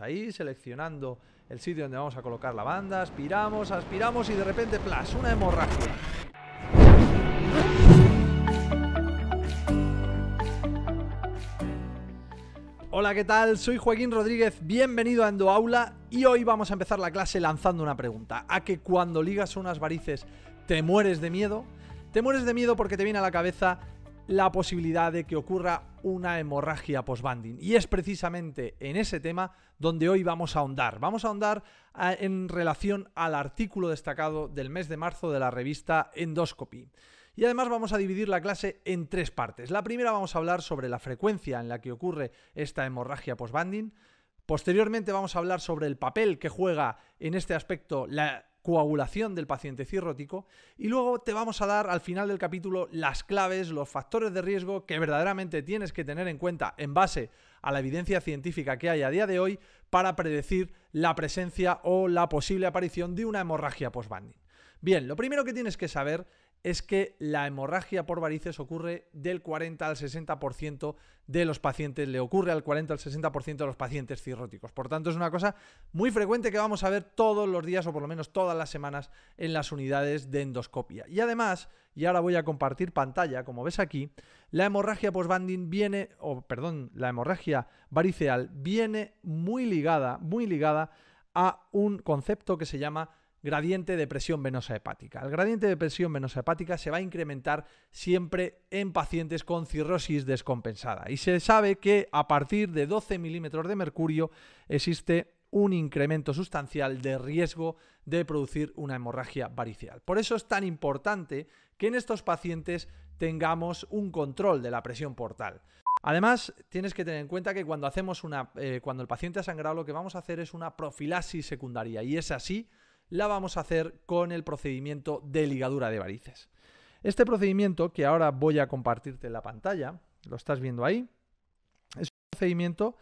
ahí seleccionando el sitio donde vamos a colocar la banda, aspiramos, aspiramos y de repente plas, una hemorragia. Hola, ¿qué tal? Soy Joaquín Rodríguez, bienvenido a Endoaula y hoy vamos a empezar la clase lanzando una pregunta. ¿A que cuando ligas unas varices te mueres de miedo? Te mueres de miedo porque te viene a la cabeza la posibilidad de que ocurra una hemorragia post-banding. Y es precisamente en ese tema donde hoy vamos a ahondar. Vamos a ahondar ah, en relación al artículo destacado del mes de marzo de la revista Endoscopy. Y además vamos a dividir la clase en tres partes. La primera vamos a hablar sobre la frecuencia en la que ocurre esta hemorragia post-banding. Posteriormente vamos a hablar sobre el papel que juega en este aspecto la coagulación del paciente cirrótico y luego te vamos a dar al final del capítulo las claves, los factores de riesgo que verdaderamente tienes que tener en cuenta en base a la evidencia científica que hay a día de hoy para predecir la presencia o la posible aparición de una hemorragia post-banding. Bien, lo primero que tienes que saber es que la hemorragia por varices ocurre del 40 al 60% de los pacientes, le ocurre al 40 al 60% de los pacientes cirróticos. Por tanto, es una cosa muy frecuente que vamos a ver todos los días o por lo menos todas las semanas en las unidades de endoscopia. Y además, y ahora voy a compartir pantalla, como ves aquí, la hemorragia postbanding viene, o perdón, la hemorragia variceal viene muy ligada, muy ligada a un concepto que se llama gradiente de presión venosa hepática. El gradiente de presión venosa hepática se va a incrementar siempre en pacientes con cirrosis descompensada y se sabe que a partir de 12 milímetros de mercurio existe un incremento sustancial de riesgo de producir una hemorragia varicial. Por eso es tan importante que en estos pacientes tengamos un control de la presión portal. Además, tienes que tener en cuenta que cuando hacemos una, eh, cuando el paciente ha sangrado, lo que vamos a hacer es una profilaxis secundaria y es así la vamos a hacer con el procedimiento de ligadura de varices. Este procedimiento, que ahora voy a compartirte en la pantalla, lo estás viendo ahí, es un procedimiento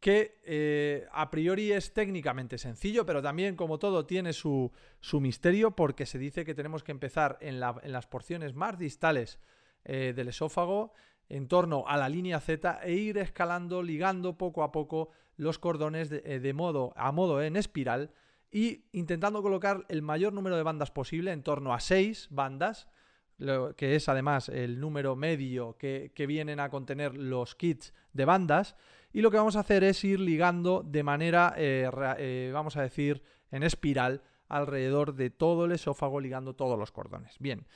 que eh, a priori es técnicamente sencillo, pero también como todo tiene su, misterio porque se dice que tenemos que empezar en, las porciones más distales eh, del esófago, en torno a la línea Z e ir escalando, ligando poco a poco los cordones de eh, modo, a modo en espiral y intentando colocar el mayor número de bandas posible, en torno a 6 bandas, que es además el número medio que, vienen a contener los kits de bandas. Y lo que vamos a hacer es ir ligando de manera, eh, eh, vamos a decir, en espiral alrededor de todo el esófago, ligando todos los cordones. Bien,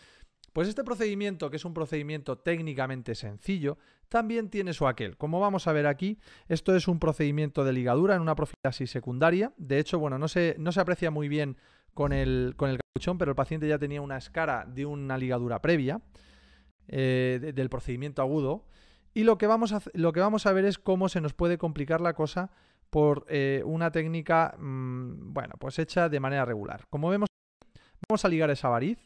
pues este procedimiento, que es un procedimiento técnicamente sencillo, también tiene su aquel. Como vamos a ver aquí, esto es un procedimiento de ligadura en una profilaxis secundaria. De hecho, bueno, no se, no se aprecia muy bien con el, capuchón, pero el paciente ya tenía una escara de una ligadura previa eh, del procedimiento agudo. Y lo que, vamos a, lo que vamos a ver es cómo se nos puede complicar la cosa por eh, una técnica, mm, bueno, pues hecha de manera regular. Como vemos, vamos a ligar esa variz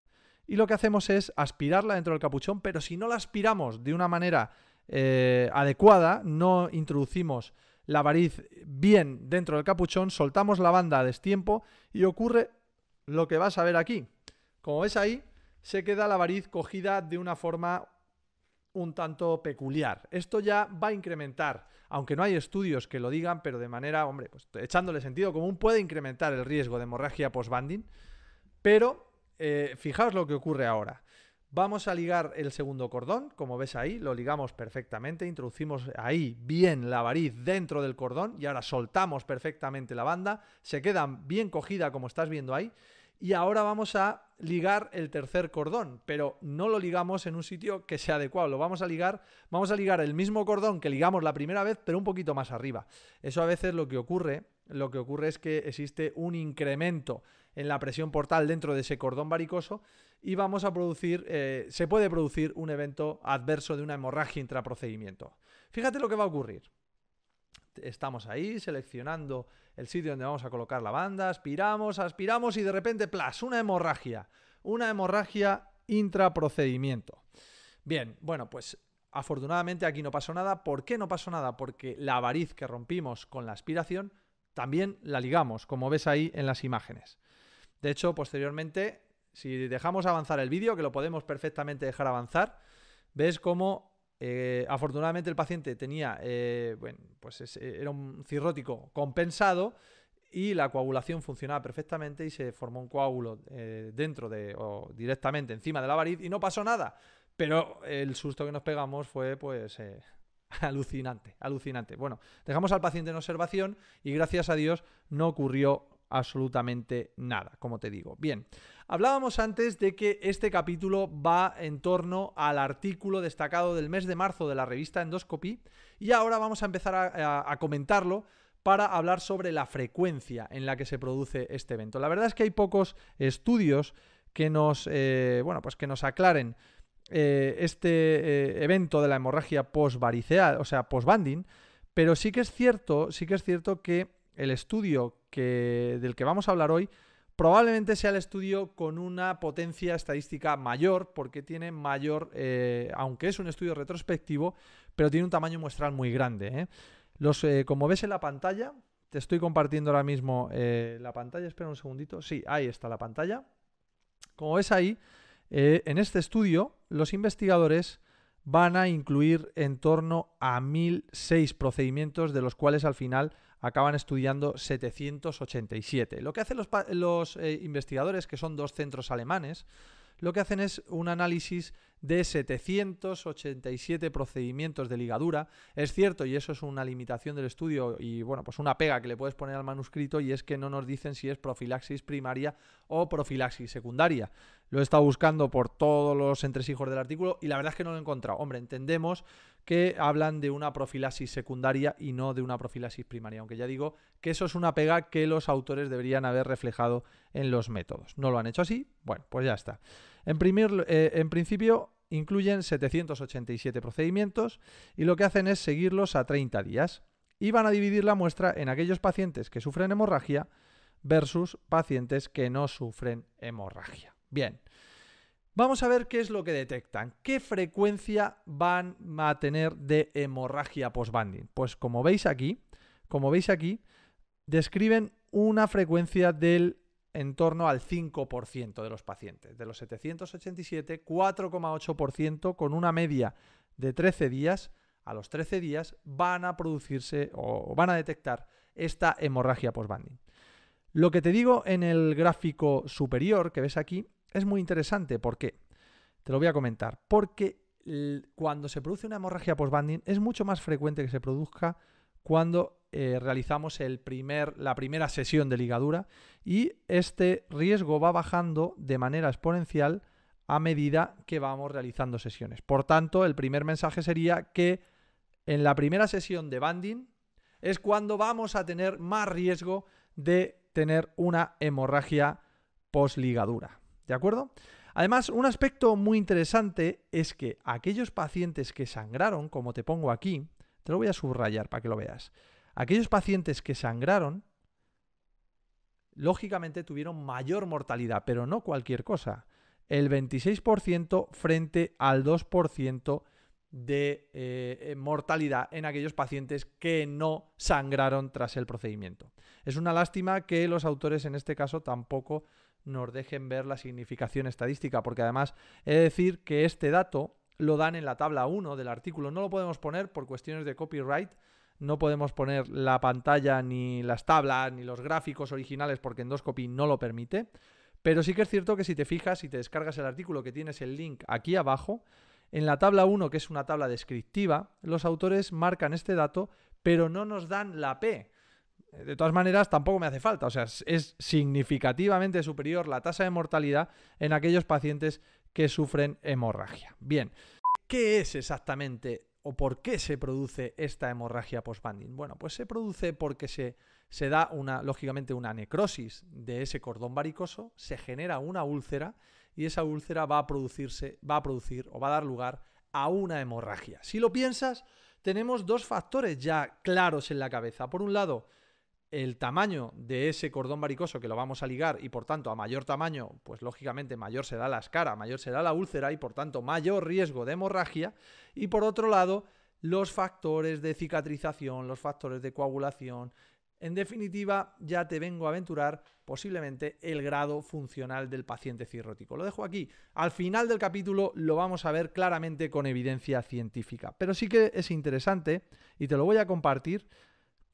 y lo que hacemos es aspirarla dentro del capuchón, pero si no la aspiramos de una manera eh, adecuada, no introducimos la variz bien dentro del capuchón, soltamos la banda a destiempo y ocurre lo que vas a ver aquí. Como ves ahí, se queda la variz cogida de una forma un tanto peculiar. Esto ya va a incrementar, aunque no hay estudios que lo digan, pero de manera, hombre, pues echándole sentido común, puede incrementar el riesgo de hemorragia post-banding, pero eh, fijaos lo que ocurre ahora. Vamos a ligar el segundo cordón, como ves ahí, lo ligamos perfectamente, introducimos ahí bien la variz dentro del cordón y ahora soltamos perfectamente la banda, se queda bien cogida como estás viendo ahí y ahora vamos a ligar el tercer cordón, pero no lo ligamos en un sitio que sea adecuado, lo vamos a ligar, vamos a ligar el mismo cordón que ligamos la primera vez, pero un poquito más arriba. Eso a veces lo que ocurre lo que ocurre es que existe un incremento en la presión portal dentro de ese cordón varicoso y vamos a producir, eh, se puede producir un evento adverso de una hemorragia intraprocedimiento. Fíjate lo que va a ocurrir. Estamos ahí seleccionando el sitio donde vamos a colocar la banda, aspiramos, aspiramos y de repente, plas, una hemorragia, una hemorragia intraprocedimiento. Bien, bueno, pues afortunadamente aquí no pasó nada. ¿Por qué no pasó nada? Porque la variz que rompimos con la aspiración también la ligamos, como ves ahí en las imágenes. De hecho, posteriormente, si dejamos avanzar el vídeo, que lo podemos perfectamente dejar avanzar, ves cómo eh, afortunadamente el paciente tenía, eh, bueno, pues eh, era un cirrótico compensado y la coagulación funcionaba perfectamente y se formó un coágulo dentro de o directamente encima de la variz y no pasó nada. Pero el susto que nos pegamos fue pues Alucinante, alucinante. Bueno, dejamos al paciente en observación y gracias a Dios no ocurrió absolutamente nada, como te digo. Bien, hablábamos antes de que este capítulo va en torno al artículo destacado del mes de marzo de la revista Endoscopy y ahora vamos a empezar a, comentarlo para hablar sobre la frecuencia en la que se produce este evento. La verdad es que hay pocos estudios que nos, eh, bueno, pues que nos aclaren eh, este eh, evento de la hemorragia post-variceal, o sea, post-banding, pero sí que es cierto, sí que es cierto que el estudio que, del que vamos a hablar hoy probablemente sea el estudio con una potencia estadística mayor, porque tiene mayor, eh, aunque es un estudio retrospectivo, pero tiene un tamaño muestral muy grande. Los, como ves en la pantalla, te estoy compartiendo ahora mismo la pantalla, espera un segundito, sí, ahí está la pantalla. Como ves ahí, en este estudio los investigadores van a incluir en torno a 1.006 procedimientos, de los cuales al final acaban estudiando 787. Lo que hacen los, eh, investigadores, que son dos centros alemanes, lo que hacen es un análisis de 787 procedimientos de ligadura. Es cierto, y eso es una limitación del estudio y bueno, pues una pega que le puedes poner al manuscrito y es que no nos dicen si es profilaxis primaria o profilaxis secundaria. Lo he estado buscando por todos los entresijos del artículo y la verdad es que no lo he encontrado. Hombre, entendemos que hablan de una profilaxis secundaria y no de una profilaxis primaria, aunque ya digo que eso es una pega que los autores deberían haber reflejado en los métodos. ¿No lo han hecho así? Bueno, pues ya está. En, eh, en principio incluyen 787 procedimientos y lo que hacen es seguirlos a 30 días y van a dividir la muestra en aquellos pacientes que sufren hemorragia versus pacientes que no sufren hemorragia. Bien. Vamos a ver qué es lo que detectan, qué frecuencia van a tener de hemorragia post-banding. Pues como veis aquí, como veis aquí, describen una frecuencia del en torno al 5% de los pacientes. De los 787, 4,8% con una media de 13 días, a los 13 días van a producirse o van a detectar esta hemorragia post-banding. Lo que te digo en el gráfico superior que ves aquí es muy interesante porque, te lo voy a comentar, porque cuando se produce una hemorragia post-banding es mucho más frecuente que se produzca cuando eh, realizamos el primer, la primera sesión de ligadura y este riesgo va bajando de manera exponencial a medida que vamos realizando sesiones. Por tanto, el primer mensaje sería que en la primera sesión de banding es cuando vamos a tener más riesgo de tener una hemorragia post-ligadura. ¿De acuerdo? Además, un aspecto muy interesante es que aquellos pacientes que sangraron, como te pongo aquí, te lo voy a subrayar para que lo veas, aquellos pacientes que sangraron, lógicamente tuvieron mayor mortalidad, pero no cualquier cosa. El 26% frente al 2% de eh, eh, mortalidad en aquellos pacientes que no sangraron tras el procedimiento. Es una lástima que los autores en este caso tampoco nos dejen ver la significación estadística, porque además he de decir que este dato lo dan en la tabla 1 del artículo, no lo podemos poner por cuestiones de copyright, no podemos poner la pantalla ni las tablas ni los gráficos originales porque Endoscopy no lo permite, pero sí que es cierto que si te fijas y te descargas el artículo que tienes el link aquí abajo, en la tabla 1, que es una tabla descriptiva, los autores marcan este dato, pero no nos dan la P, eh, de todas maneras, tampoco me hace falta. O sea, es significativamente superior la tasa de mortalidad en aquellos pacientes que sufren hemorragia. Bien, ¿qué es exactamente o por qué se produce esta hemorragia post-banding? Bueno, pues se produce porque se, se da una, lógicamente, una necrosis de ese cordón varicoso, se genera una úlcera y esa úlcera va a producirse, va a producir o va a dar lugar a una hemorragia. Si lo piensas, tenemos dos factores ya claros en la cabeza. Por un lado, el tamaño de ese cordón varicoso que lo vamos a ligar y por tanto a mayor tamaño, pues lógicamente mayor será la escara, mayor será la úlcera y por tanto mayor riesgo de hemorragia y por otro lado los factores de cicatrización, los factores de coagulación, en definitiva, ya te vengo a aventurar posiblemente el grado funcional del paciente cirrótico. Lo dejo aquí. Al final del capítulo lo vamos a ver claramente con evidencia científica. Pero sí que es interesante, y te lo voy a compartir,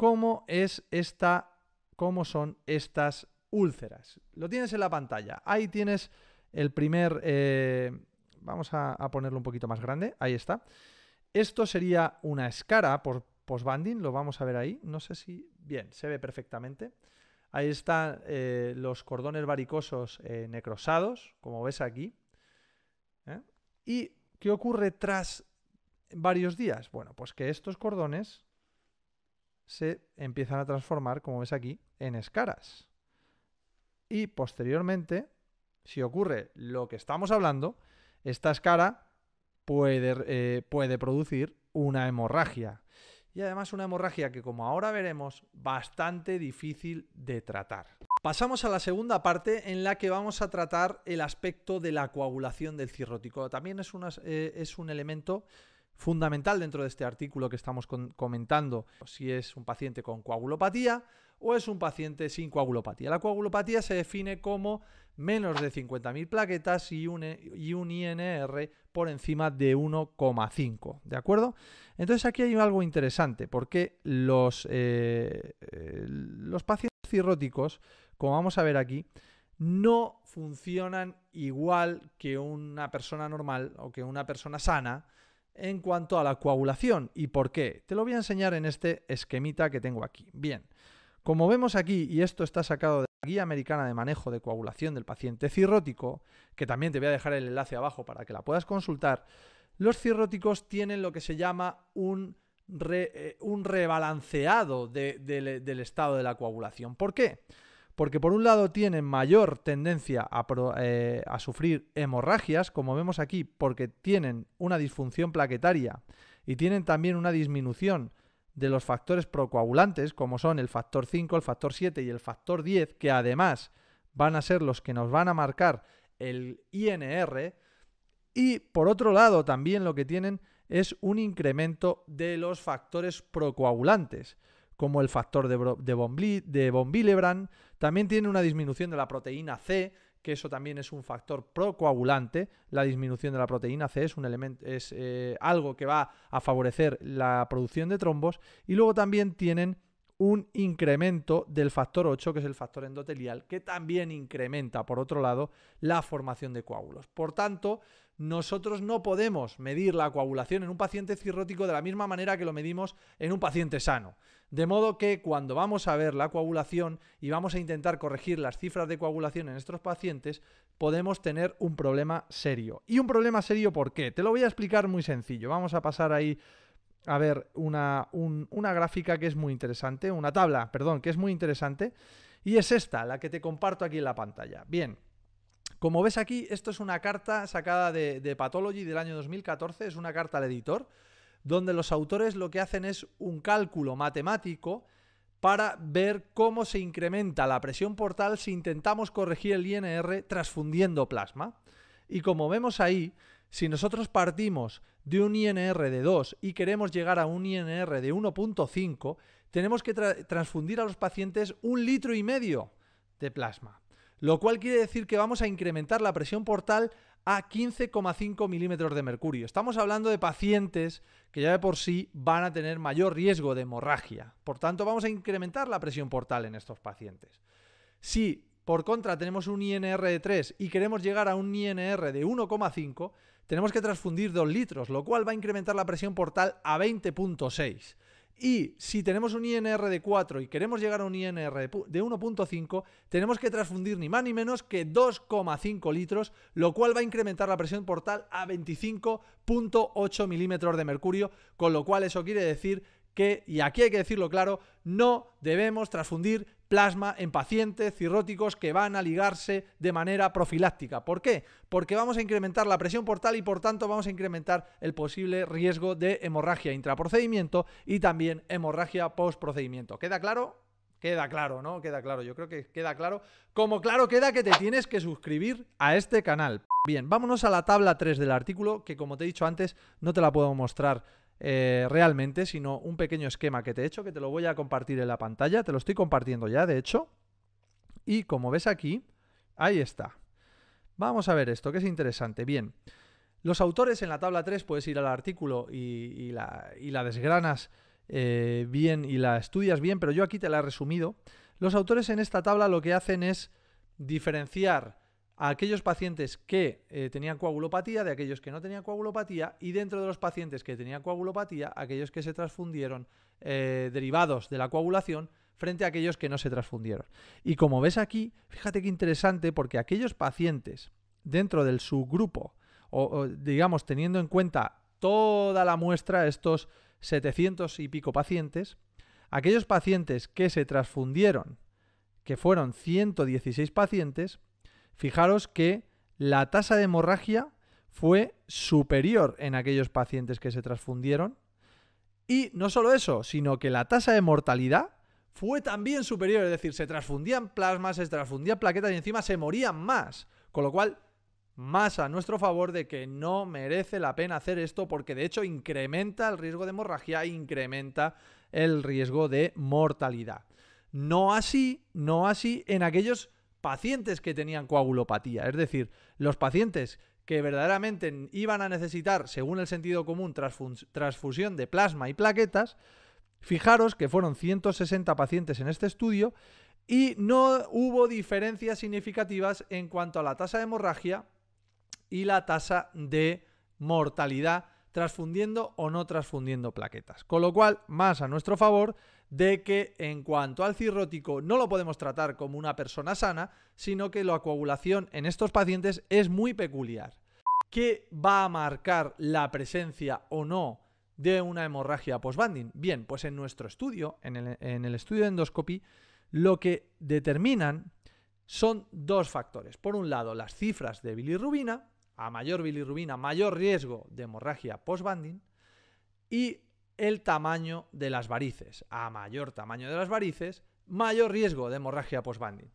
cómo es esta, cómo son estas úlceras. Lo tienes en la pantalla. Ahí tienes el primer. Eh, vamos a, ponerlo un poquito más grande. Ahí está. Esto sería una escara por post-banding. Lo vamos a ver ahí. No sé si. Bien, se ve perfectamente. Ahí están eh, los cordones varicosos eh, necrosados, como ves aquí. ¿Y qué ocurre tras varios días? Bueno, pues que estos cordones se empiezan a transformar, como ves aquí, en escaras. Y posteriormente, si ocurre lo que estamos hablando, esta escara puede, eh, puede producir una hemorragia. Y además una hemorragia que, como ahora veremos, bastante difícil de tratar. Pasamos a la segunda parte en la que vamos a tratar el aspecto de la coagulación del cirrótico. También es, una, eh, es un elemento fundamental dentro de este artículo que estamos comentando, si es un paciente con coagulopatía o es un paciente sin coagulopatía. La coagulopatía se define como menos de 50.000 plaquetas y un, e, INR por encima de 1,5. ¿De acuerdo? Entonces aquí hay algo interesante, porque los, eh, eh, los pacientes cirróticos, como vamos a ver aquí, no funcionan igual que una persona normal o que una persona sana en cuanto a la coagulación. ¿Y por qué? Te lo voy a enseñar en este esquemita que tengo aquí. Bien, como vemos aquí, y esto está sacado de la Guía Americana de Manejo de Coagulación del Paciente Cirrótico, que también te voy a dejar el enlace abajo para que la puedas consultar, los cirróticos tienen lo que se llama un, eh, rebalanceado del estado de la coagulación. ¿Por qué? porque por un lado tienen mayor tendencia eh, a, sufrir hemorragias, como vemos aquí, porque tienen una disfunción plaquetaria y tienen también una disminución de los factores procoagulantes, como son el factor 5, el factor 7 y el factor 10, que además van a ser los que nos van a marcar el INR. Y por otro lado, también lo que tienen es un incremento de los factores procoagulantes como el factor de, de, También tiene una disminución de la proteína C, que eso también es un factor procoagulante. La disminución de la proteína C es, un es eh, algo que va a favorecer la producción de trombos. Y luego también tienen un incremento del factor 8, que es el factor endotelial, que también incrementa, por otro lado, la formación de coágulos. Por tanto, nosotros no podemos medir la coagulación en un paciente cirrótico de la misma manera que lo medimos en un paciente sano. De modo que cuando vamos a ver la coagulación y vamos a intentar corregir las cifras de coagulación en estos pacientes, podemos tener un problema serio. ¿Y un problema serio por qué? Te lo voy a explicar muy sencillo. Vamos a pasar ahí a ver una, gráfica que es muy interesante, una tabla, perdón, que es muy interesante, y es esta, la que te comparto aquí en la pantalla. Bien, como ves aquí, esto es una carta sacada de, de Pathology del año 2014, es una carta al editor, donde los autores lo que hacen es un cálculo matemático para ver cómo se incrementa la presión portal si intentamos corregir el INR transfundiendo plasma. Y como vemos ahí, si nosotros partimos de un INR de 2 y queremos llegar a un INR de 1.5, tenemos que transfundir a los pacientes un litro y medio de plasma, lo cual quiere decir que vamos a incrementar la presión portal a 15,5 milímetros de mercurio. Estamos hablando de pacientes que ya de por sí van a tener mayor riesgo de hemorragia. Por tanto, vamos a incrementar la presión portal en estos pacientes. Si por contra tenemos un INR de 3 y queremos llegar a un INR de 1,5, tenemos que transfundir 2 litros, lo cual va a incrementar la presión portal a 20.6. Y si tenemos un INR de 4 y queremos llegar a un INR de 1.5, tenemos que transfundir ni más ni menos que 2,5 litros, lo cual va a incrementar la presión portal a 25.8 milímetros de mercurio, con lo cual eso quiere decir que, y aquí hay que decirlo claro, no debemos transfundir plasma en pacientes cirróticos que van a ligarse de manera profiláctica. ¿Por qué? Porque vamos a incrementar la presión portal y por tanto vamos a incrementar el posible riesgo de hemorragia intraprocedimiento y también hemorragia postprocedimiento. ¿Queda claro? Queda claro, ¿no? Queda claro. Yo creo que queda claro. Como claro queda que te tienes que suscribir a este canal. Bien, vámonos a la tabla 3 del artículo, que como te he dicho antes, no te la puedo mostrar eh, realmente, sino un pequeño esquema que te he hecho, que te lo voy a compartir en la pantalla, te lo estoy compartiendo ya, de hecho. Y como ves aquí, ahí está. Vamos a ver esto, que es interesante. Bien, los autores en la tabla 3 puedes ir al artículo y, la, y la, desgranas eh, bien y la estudias bien, pero yo aquí te la he resumido. Los autores en esta tabla lo que hacen es diferenciar a aquellos pacientes que eh, tenían coagulopatía, de aquellos que no tenían coagulopatía y dentro de los pacientes que tenían coagulopatía, aquellos que se transfundieron eh, derivados de la coagulación frente a aquellos que no se transfundieron. Y como ves aquí, fíjate qué interesante porque aquellos pacientes dentro del subgrupo, o digamos teniendo en cuenta toda la muestra, estos 700 y pico pacientes, aquellos pacientes que se transfundieron, que fueron 116 pacientes, fijaros que la tasa de hemorragia fue superior en aquellos pacientes que se transfundieron. Y no solo eso, sino que la tasa de mortalidad fue también superior, es decir, se transfundían plasmas, se transfundían plaquetas y encima se morían más. Con lo cual, más a nuestro favor de que no merece la pena hacer esto porque de hecho incrementa el riesgo de hemorragia, incrementa el riesgo de mortalidad. No así, no así en aquellos pacientes que tenían coagulopatía, es decir, los pacientes que verdaderamente iban a necesitar, según el sentido común, transfusión de plasma y plaquetas, fijaros que fueron 160 pacientes en este estudio y no hubo diferencias significativas en cuanto a la tasa de hemorragia y la tasa de mortalidad transfundiendo o no transfundiendo plaquetas. Con lo cual, más a nuestro favor, de que en cuanto al cirrótico no lo podemos tratar como una persona sana, sino que la coagulación en estos pacientes es muy peculiar. ¿Qué va a marcar la presencia o no de una hemorragia post banding Bien, pues en nuestro estudio, en el, estudio de endoscopy, lo que determinan son dos factores. Por un lado, las cifras de bilirrubina, a mayor bilirrubina, mayor riesgo de hemorragia postbanding, y el tamaño de las varices. A mayor tamaño de las varices, mayor riesgo de hemorragia post-banding.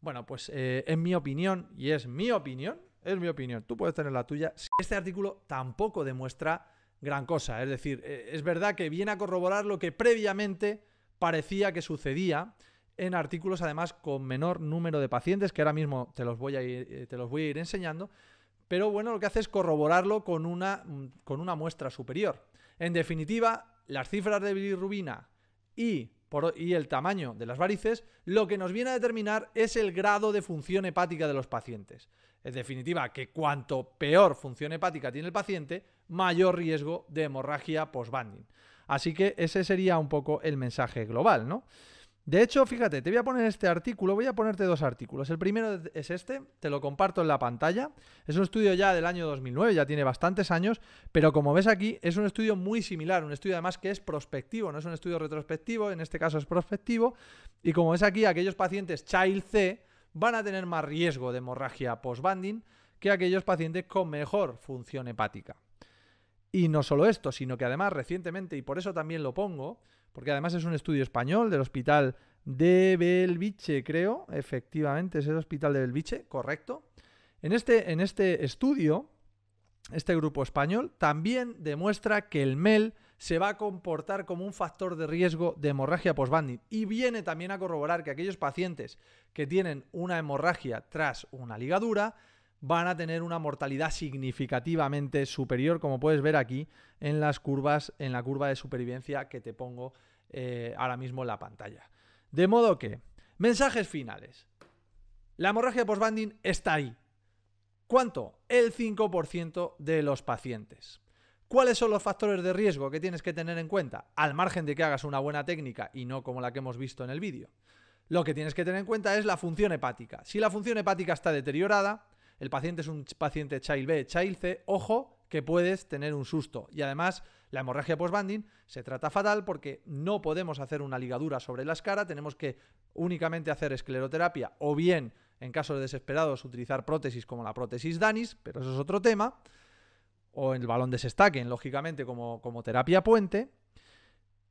Bueno, pues en eh, mi opinión, y es mi opinión, es mi opinión, tú puedes tener la tuya, este artículo tampoco demuestra gran cosa. Es decir, eh, es verdad que viene a corroborar lo que previamente parecía que sucedía en artículos además con menor número de pacientes, que ahora mismo te los voy a ir, eh, te los voy a ir enseñando, pero bueno, lo que hace es corroborarlo con una, mm, con una muestra superior. En definitiva, las cifras de bilirrubina y, y el tamaño de las varices lo que nos viene a determinar es el grado de función hepática de los pacientes. En definitiva, que cuanto peor función hepática tiene el paciente, mayor riesgo de hemorragia post-banding. Así que ese sería un poco el mensaje global, ¿no? De hecho, fíjate, te voy a poner este artículo, voy a ponerte dos artículos. El primero es este, te lo comparto en la pantalla. Es un estudio ya del año 2009, ya tiene bastantes años, pero como ves aquí, es un estudio muy similar, un estudio además que es prospectivo, no es un estudio retrospectivo, en este caso es prospectivo, y como ves aquí, aquellos pacientes Child C van a tener más riesgo de hemorragia post-banding que aquellos pacientes con mejor función hepática. Y no solo esto, sino que además recientemente, y por eso también lo pongo, porque además es un estudio español del hospital de Belviche, creo, efectivamente, es el hospital de Belviche, correcto. En este, en este estudio, este grupo español también demuestra que el MEL se va a comportar como un factor de riesgo de hemorragia post postbanding y viene también a corroborar que aquellos pacientes que tienen una hemorragia tras una ligadura van a tener una mortalidad significativamente superior, como puedes ver aquí en las curvas, en la curva de supervivencia que te pongo eh, ahora mismo en la pantalla. De modo que, mensajes finales. La hemorragia post-banding está ahí. ¿Cuánto? El 5% de los pacientes. ¿Cuáles son los factores de riesgo que tienes que tener en cuenta? Al margen de que hagas una buena técnica y no como la que hemos visto en el vídeo. Lo que tienes que tener en cuenta es la función hepática. Si la función hepática está deteriorada, el paciente es un paciente Child B, Child C, ojo que puedes tener un susto. Y además, la hemorragia post-banding se trata fatal porque no podemos hacer una ligadura sobre la escara, tenemos que únicamente hacer escleroterapia o bien, en casos desesperados, utilizar prótesis como la prótesis Danis, pero eso es otro tema, o el balón de Sestaken, lógicamente, como, como terapia puente.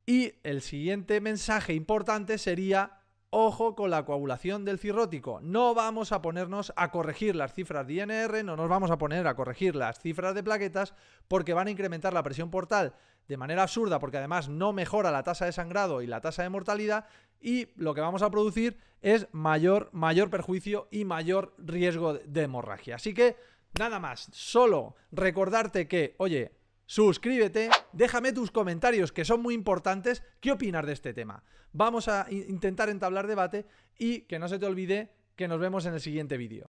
Y el siguiente mensaje importante sería Ojo con la coagulación del cirrótico. No vamos a ponernos a corregir las cifras de INR, no nos vamos a poner a corregir las cifras de plaquetas porque van a incrementar la presión portal de manera absurda porque además no mejora la tasa de sangrado y la tasa de mortalidad y lo que vamos a producir es mayor, mayor perjuicio y mayor riesgo de hemorragia. Así que nada más, solo recordarte que, oye, suscríbete, déjame tus comentarios que son muy importantes, qué opinas de este tema. Vamos a intentar entablar debate y que no se te olvide que nos vemos en el siguiente vídeo.